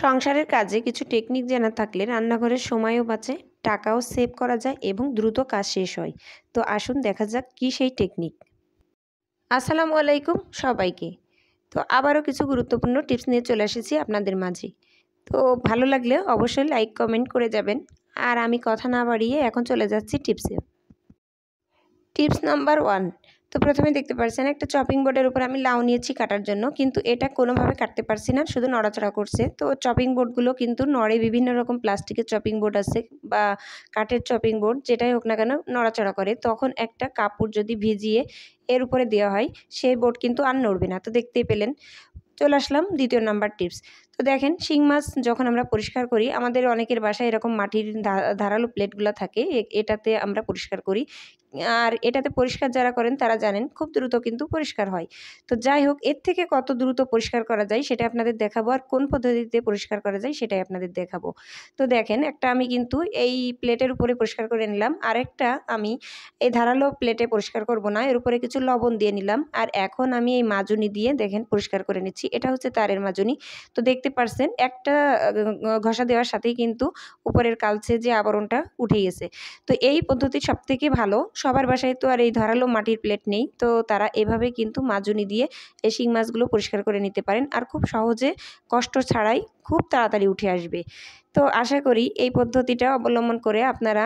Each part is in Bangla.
সংসারের কাজে কিছু টেকনিক জানা থাকলে রান্নাঘরের সময়ও বাঁচে টাকাও সেভ করা যায় এবং দ্রুত কাজ শেষ হয় তো আসুন দেখা যাক কি সেই টেকনিক আসসালামু আলাইকুম সবাইকে তো আবারও কিছু গুরুত্বপূর্ণ টিপস নিয়ে চলে এসেছি আপনাদের মাঝে তো ভালো লাগলে অবশ্যই লাইক কমেন্ট করে যাবেন আর আমি কথা না বাড়িয়ে এখন চলে যাচ্ছি টিপসে টিপস নাম্বার ওয়ান তো প্রথমে দেখতে পারছেন একটা চপিং বোর্ডের উপর আমি লাউ নিয়েছি কাটার জন্য কিন্তু এটা কোনোভাবে কাটতে পারছি না শুধু নড়াচড়া করছে তো চপিং বোর্ডগুলো কিন্তু নড়ে বিভিন্ন রকম প্লাস্টিকের চপিং বোর্ড আছে বা কাঠের চপিং বোর্ড যেটাই হোক না কেন নড়াচড়া করে তখন একটা কাপড় যদি ভিজিয়ে এর উপরে দেওয়া হয় সেই বোর্ড কিন্তু আর নড়বে না তো দেখতেই পেলেন চলে আসলাম দ্বিতীয় নাম্বার টিপস তো দেখেন শিং মাছ যখন আমরা পরিষ্কার করি আমাদের অনেকের বাসায় এরকম মাটির ধারালো প্লেটগুলো থাকে এটাতে আমরা পরিষ্কার করি আর এটাতে পরিষ্কার যারা করেন তারা জানেন খুব দ্রুত কিন্তু পরিষ্কার হয় তো যাই হোক এর থেকে কত দ্রুত পরিষ্কার করা যায় সেটা আপনাদের দেখাবো আর কোন পদ্ধতিতে পরিষ্কার করা যায় সেটাই আপনাদের দেখাবো তো দেখেন একটা আমি কিন্তু এই প্লেটের উপরে পরিষ্কার করে নিলাম আর একটা আমি এই ধারালো প্লেটে পরিষ্কার করব না এর উপরে কিছু লবণ দিয়ে নিলাম আর এখন আমি এই মাজুনি দিয়ে দেখেন পরিষ্কার করে নিচ্ছি এটা হচ্ছে তারের মাজুনি তো দেখতে পারছেন একটা ঘষা দেওয়ার সাথেই কিন্তু উপরের কালচে যে আবরণটা উঠে গেছে তো এই পদ্ধতি সবথেকে ভালো সবার বাসায় তো আর এই ধারালো মাটির প্লেট নেই তো তারা এভাবে কিন্তু মাজুনি দিয়ে এই শিং মাছগুলো পরিষ্কার করে নিতে পারেন আর খুব সহজে কষ্ট ছাড়াই খুব তাড়াতাড়ি উঠে আসবে তো আশা করি এই পদ্ধতিটা অবলম্বন করে আপনারা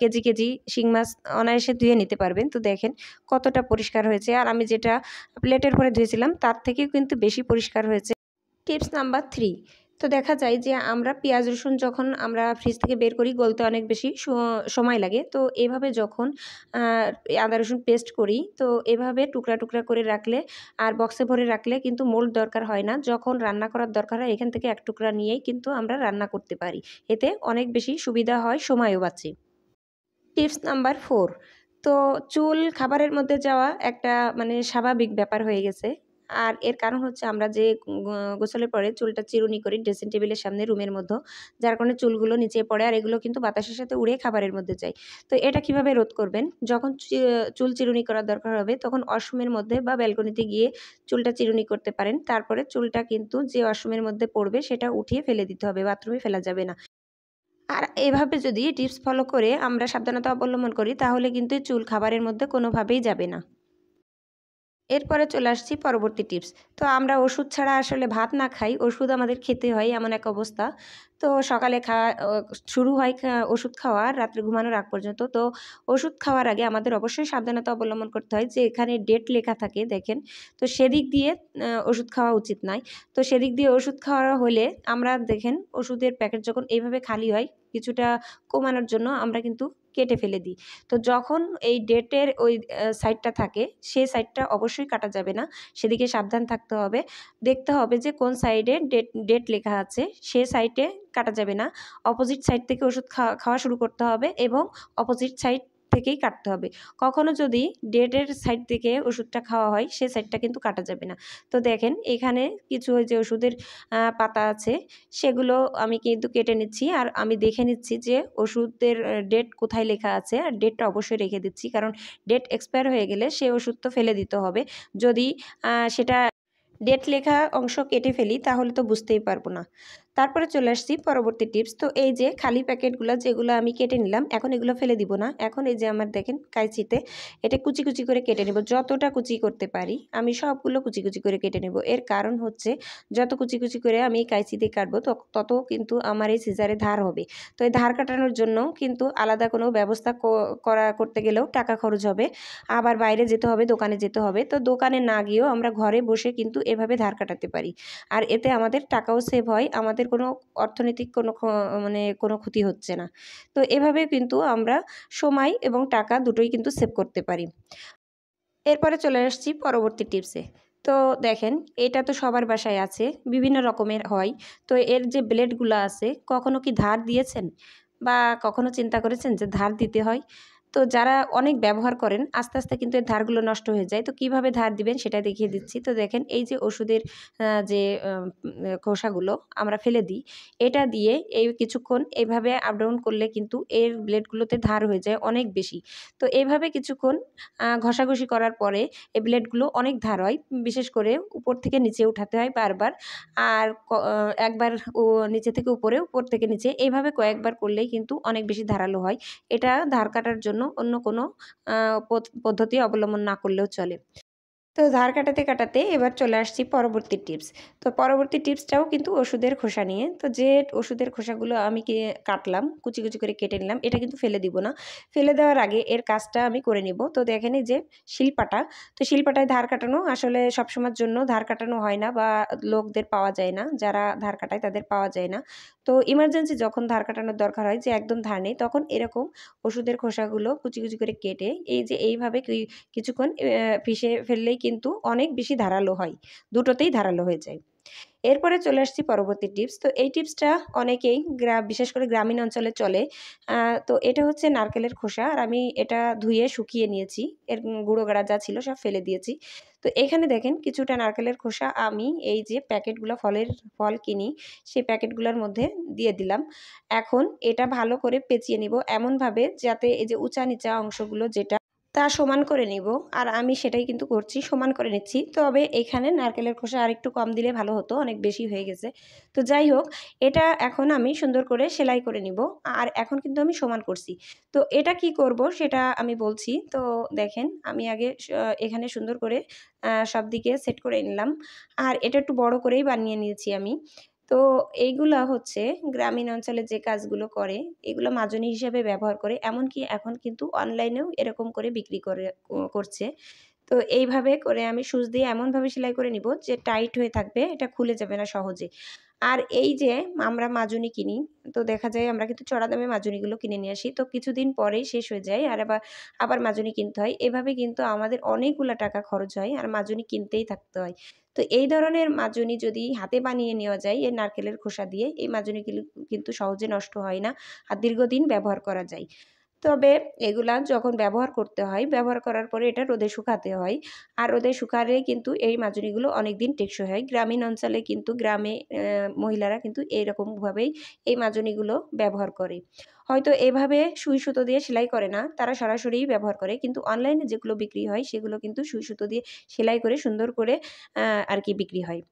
কেজি কেজি শিং মাছ অনায়াসে ধুয়ে নিতে পারবেন তো দেখেন কতটা পরিষ্কার হয়েছে আর আমি যেটা প্লেটের পরে ধুয়েছিলাম তার থেকেও কিন্তু বেশি পরিষ্কার হয়েছে টিপস নাম্বার থ্রি তো দেখা যায় যে আমরা পেঁয়াজ রসুন যখন আমরা ফ্রিজ থেকে বের করি গলতে অনেক বেশি সময় লাগে তো এভাবে যখন আদা রসুন পেস্ট করি তো এভাবে টুকরা টুকরা করে রাখলে আর বক্সে ভরে রাখলে কিন্তু মোল্ড দরকার হয় না যখন রান্না করার দরকার হয় এখান থেকে এক টুকরা নিয়েই কিন্তু আমরা রান্না করতে পারি এতে অনেক বেশি সুবিধা হয় সময়ও বাঁচে টিপস নাম্বার ফোর তো চুল খাবারের মধ্যে যাওয়া একটা মানে স্বাভাবিক ব্যাপার হয়ে গেছে আর এর কারণ হচ্ছে আমরা যে গোসলের পরে চুলটা চিরুনি করি ড্রেসিং টেবিলের সামনে রুমের মধ্যে যার কারণে চুলগুলো নিচে পড়ে আর এগুলো কিন্তু বাতাসের সাথে উড়ে খাবারের মধ্যে যায় তো এটা কিভাবে রোধ করবেন যখন চুল চিরুনি করার দরকার হবে তখন অসমের মধ্যে বা ব্যালকনিতে গিয়ে চুলটা চিরুনি করতে পারেন তারপরে চুলটা কিন্তু যে অসমের মধ্যে পড়বে সেটা উঠিয়ে ফেলে দিতে হবে বাথরুমে ফেলা যাবে না আর এভাবে যদি টিপস ফলো করে আমরা সাবধানতা অবলম্বন করি তাহলে কিন্তু চুল খাবারের মধ্যে কোনোভাবেই যাবে না এরপরে চলে আসছি পরবর্তী টিপস তো আমরা ওষুধ ছাড়া আসলে ভাত না খাই ওষুধ আমাদের খেতে হয় এমন এক অবস্থা তো সকালে খাওয়া শুরু হয় ওষুধ খাওয়ার রাত্রে ঘুমানোর আগ পর্যন্ত তো ওষুধ খাওয়ার আগে আমাদের অবশ্যই সাবধানতা অবলম্বন করতে হয় যে এখানে ডেট লেখা থাকে দেখেন তো সেদিক দিয়ে ওষুধ খাওয়া উচিত নয় তো সেদিক দিয়ে ওষুধ খাওয়া হলে আমরা দেখেন ওষুধের প্যাকেট যখন এইভাবে খালি হয় কিছুটা কমানোর জন্য আমরা কিন্তু কেটে ফেলে দিই তো যখন এই ডেটের ওই সাইডটা থাকে সেই সাইডটা অবশ্যই কাটা যাবে না সেদিকে সাবধান থাকতে হবে দেখতে হবে যে কোন সাইডে ডেট ডেট লেখা আছে সে সাইডে কাটা যাবে না অপোজিট সাইড থেকে ওষুধ খাওয়া শুরু করতে হবে এবং অপোজিট সাইড থেকেই কাটতে হবে কখনো যদি ডেটের সাইড থেকে ওষুধটা খাওয়া হয় সে সাইডটা কিন্তু কাটা যাবে না তো দেখেন এখানে কিছু যে ওষুধের পাতা আছে সেগুলো আমি কিন্তু কেটে নিচ্ছি আর আমি দেখে নিচ্ছি যে ওষুধের ডেট কোথায় লেখা আছে আর ডেটটা অবশ্যই রেখে দিচ্ছি কারণ ডেট এক্সপায়ার হয়ে গেলে সে ওষুধ তো ফেলে দিতে হবে যদি সেটা ডেট লেখা অংশ কেটে ফেলি তাহলে তো বুঝতেই পারবো না তারপরে চলে আসছি পরবর্তী টিপস তো এই যে খালি প্যাকেটগুলো যেগুলো আমি কেটে নিলাম এখন এগুলো ফেলে দিব না এখন এই যে আমার দেখেন কাইচিতে এটা কুচি কুচি করে কেটে নেব যতটা কুচি করতে পারি আমি সবগুলো কুচি কুচি করে কেটে নেব এর কারণ হচ্ছে যত কুচি কুচি করে আমি কাইচি দিয়ে কাটবো তত কিন্তু আমার এই সিজারে ধার হবে তো এই ধার কাটানোর জন্য কিন্তু আলাদা কোনো ব্যবস্থা করা করতে গেলেও টাকা খরচ হবে আবার বাইরে যেতে হবে দোকানে যেতে হবে তো দোকানে না গিয়েও আমরা ঘরে বসে কিন্তু এভাবে ধার কাটাতে পারি আর এতে আমাদের টাকাও সেভ হয় আমাদের কোনো অর্থনৈতিক কোনো মানে কোনো ক্ষতি হচ্ছে না তো এভাবে কিন্তু আমরা সময় এবং টাকা দুটোই কিন্তু সেভ করতে পারি এরপরে চলে আসছি পরবর্তী টিপসে তো দেখেন এটা তো সবার বাসায় আছে বিভিন্ন রকমের হয় তো এর যে ব্লেডগুলো আছে কখনো কি ধার দিয়েছেন বা কখনো চিন্তা করেছেন যে ধার দিতে হয় তো যারা অনেক ব্যবহার করেন আস্তে আস্তে কিন্তু এর ধারগুলো নষ্ট হয়ে যায় তো কিভাবে ধার দিবেন সেটা দেখিয়ে দিচ্ছি তো দেখেন এই যে ওষুধের যে খোসাগুলো আমরা ফেলে দিই এটা দিয়ে এই কিছুক্ষণ এইভাবে আপডাউন করলে কিন্তু এর ব্লেডগুলোতে ধার হয়ে যায় অনেক বেশি তো এইভাবে কিছুক্ষণ ঘষাঘষি করার পরে এই ব্লেডগুলো অনেক ধার হয় বিশেষ করে উপর থেকে নিচে উঠাতে হয় বারবার আর একবার ও নিচে থেকে উপরে উপর থেকে নিচে এইভাবে কয়েকবার করলেই কিন্তু অনেক বেশি ধারালো হয় এটা ধার কাটার জন্য জন্য অন্য কোনো পদ্ধতি অবলম্বন না করলেও চলে তো ধার কাটাতে কাটাতে এবার চলে আসছি পরবর্তী টিপস তো পরবর্তী টিপসটাও কিন্তু ওষুধের খোসা নিয়ে তো যে ওষুধের খোসাগুলো আমি কে কাটলাম কুচি কুচি করে কেটে নিলাম এটা কিন্তু ফেলে দিব না ফেলে দেওয়ার আগে এর কাজটা আমি করে নিব তো দেখেন যে শিলপাটা তো শিলপাটায় ধার কাটানো আসলে সবসময়ের জন্য ধার কাটানো হয় না বা লোকদের পাওয়া যায় না যারা ধার কাটায় তাদের পাওয়া যায় না তো ইমার্জেন্সি যখন ধার কাটানোর দরকার হয় যে একদম ধার নেই তখন এরকম ওষুধের খোসাগুলো কুচি কুচি করে কেটে এই যে এইভাবে কিছুক্ষণ ফিসে ফেললেই কিন্তু অনেক বেশি ধারালো হয় দুটোতেই ধারালো হয়ে যায় এরপরে চলে আসছি পরবর্তী টিপস তো এই টিপসটা অনেকেই গ্রাম বিশেষ করে গ্রামীণ অঞ্চলে চলে তো এটা হচ্ছে নারকেলের খোসা আর আমি এটা ধুয়ে শুকিয়ে নিয়েছি এর গুঁড়ো গাড়া যা ছিল সব ফেলে দিয়েছি তো এখানে দেখেন কিছুটা নারকেলের খোসা আমি এই যে প্যাকেটগুলো ফলের ফল কিনি সেই প্যাকেটগুলোর মধ্যে দিয়ে দিলাম এখন এটা ভালো করে পেঁচিয়ে নিব এমনভাবে যাতে এই যে উঁচা নিচা অংশগুলো যেটা তা সমান করে নিব আর আমি সেটাই কিন্তু করছি সমান করে নিচ্ছি তবে এখানে নারকেলের খোসা আর একটু কম দিলে ভালো হতো অনেক বেশি হয়ে গেছে তো যাই হোক এটা এখন আমি সুন্দর করে সেলাই করে নিব আর এখন কিন্তু আমি সমান করছি তো এটা কি করব সেটা আমি বলছি তো দেখেন আমি আগে এখানে সুন্দর করে সব দিকে সেট করে নিলাম আর এটা একটু বড় করেই বানিয়ে নিয়েছি আমি তো এইগুলা হচ্ছে গ্রামীণ অঞ্চলে যে কাজগুলো করে এগুলো মাজনি হিসাবে ব্যবহার করে এমনকি এখন কিন্তু অনলাইনেও এরকম করে বিক্রি করে করছে তো এইভাবে করে আমি সুজ দিয়ে এমনভাবে সেলাই করে নিব যে টাইট হয়ে থাকবে এটা খুলে যাবে না সহজে আর এই যে আমরা মাজুনি কিনি তো দেখা যায় আমরা কিন্তু চড়া দামে মাজুনিগুলো কিনে নিয়ে আসি তো কিছুদিন পরেই শেষ হয়ে যায় আর আবার আবার মাজুনি কিনতে হয় এভাবে কিন্তু আমাদের অনেকগুলো টাকা খরচ হয় আর মাজুনি কিনতেই থাকতে হয় তো এই ধরনের মাজুনি যদি হাতে বানিয়ে নেওয়া যায় এই নারকেলের খোসা দিয়ে এই মাজুনিগুলো কিন্তু সহজে নষ্ট হয় না আর দীর্ঘদিন ব্যবহার করা যায় তবে এগুলা যখন ব্যবহার করতে হয় ব্যবহার করার পরে এটা রোদে শুকাতে হয় আর রোদে শুকালে কিন্তু এই মাজুরিগুলো অনেক দিন টেকসই হয় গ্রামীণ অঞ্চলে কিন্তু গ্রামে মহিলারা কিন্তু এইরকমভাবেই এই মাজুরিগুলো ব্যবহার করে হয়তো এভাবে সুই সুতো দিয়ে সেলাই করে না তারা সরাসরি ব্যবহার করে কিন্তু অনলাইনে যেগুলো বিক্রি হয় সেগুলো কিন্তু সুই সুতো দিয়ে সেলাই করে সুন্দর করে আর কি বিক্রি হয়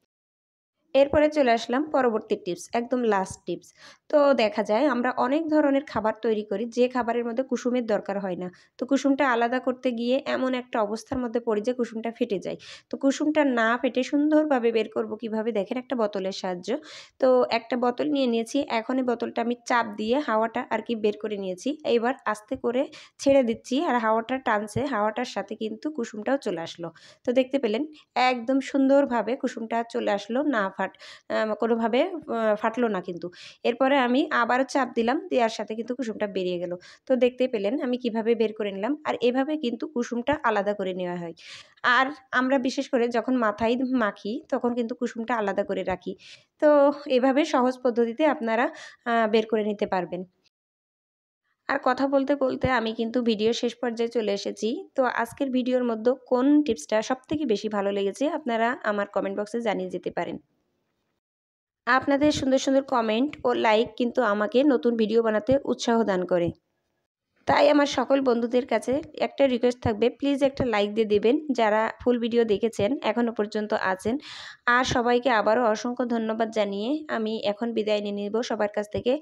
এরপরে চলে আসলাম পরবর্তী টিপস একদম লাস্ট টিপস তো দেখা যায় আমরা অনেক ধরনের খাবার তৈরি করি যে খাবারের মধ্যে কুসুমের দরকার হয় না তো কুসুমটা আলাদা করতে গিয়ে এমন একটা অবস্থার মধ্যে পড়ি যে কুসুমটা ফেটে যায় তো কুসুমটা না ফেটে সুন্দরভাবে বের করব কিভাবে দেখেন একটা বোতলের সাহায্য তো একটা বোতল নিয়ে নিয়েছি এখনই বোতলটা আমি চাপ দিয়ে হাওয়াটা আর কি বের করে নিয়েছি এবার আস্তে করে ছেড়ে দিচ্ছি আর হাওয়াটা টানছে হাওয়াটার সাথে কিন্তু কুসুমটাও চলে আসলো তো দেখতে পেলেন একদম সুন্দরভাবে কুসুমটা চলে আসলো না ফাট কোনোভাবে ফাটলো না কিন্তু এরপরে আমি আবারও চাপ দিলাম দেওয়ার সাথে কিন্তু কুসুমটা বেরিয়ে গেল তো দেখতে পেলেন আমি কিভাবে বের করে নিলাম আর এভাবে কিন্তু কুসুমটা আলাদা করে নেওয়া হয় আর আমরা বিশেষ করে যখন মাথায় মাখি তখন কিন্তু কুসুমটা আলাদা করে রাখি তো এভাবে সহজ পদ্ধতিতে আপনারা বের করে নিতে পারবেন আর কথা বলতে বলতে আমি কিন্তু ভিডিও শেষ পর্যায়ে চলে এসেছি তো আজকের ভিডিওর মধ্যে কোন টিপসটা সবথেকে বেশি ভালো লেগেছে আপনারা আমার কমেন্ট বক্সে জানিয়ে যেতে পারেন আপনাদের সুন্দর সুন্দর কমেন্ট ও লাইক কিন্তু আমাকে নতুন ভিডিও বানাতে উৎসাহ দান করে তাই আমার সকল বন্ধুদের কাছে একটা রিকোয়েস্ট থাকবে প্লিজ একটা লাইক দিয়ে দেবেন যারা ফুল ভিডিও দেখেছেন এখনও পর্যন্ত আছেন আর সবাইকে আবারও অসংখ্য ধন্যবাদ জানিয়ে আমি এখন বিদায় নিয়ে নিব সবার কাছ থেকে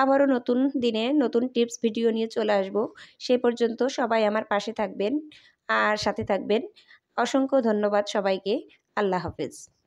আবারও নতুন দিনে নতুন টিপস ভিডিও নিয়ে চলে আসব সে পর্যন্ত সবাই আমার পাশে থাকবেন আর সাথে থাকবেন অসংখ্য ধন্যবাদ সবাইকে আল্লাহ হাফেজ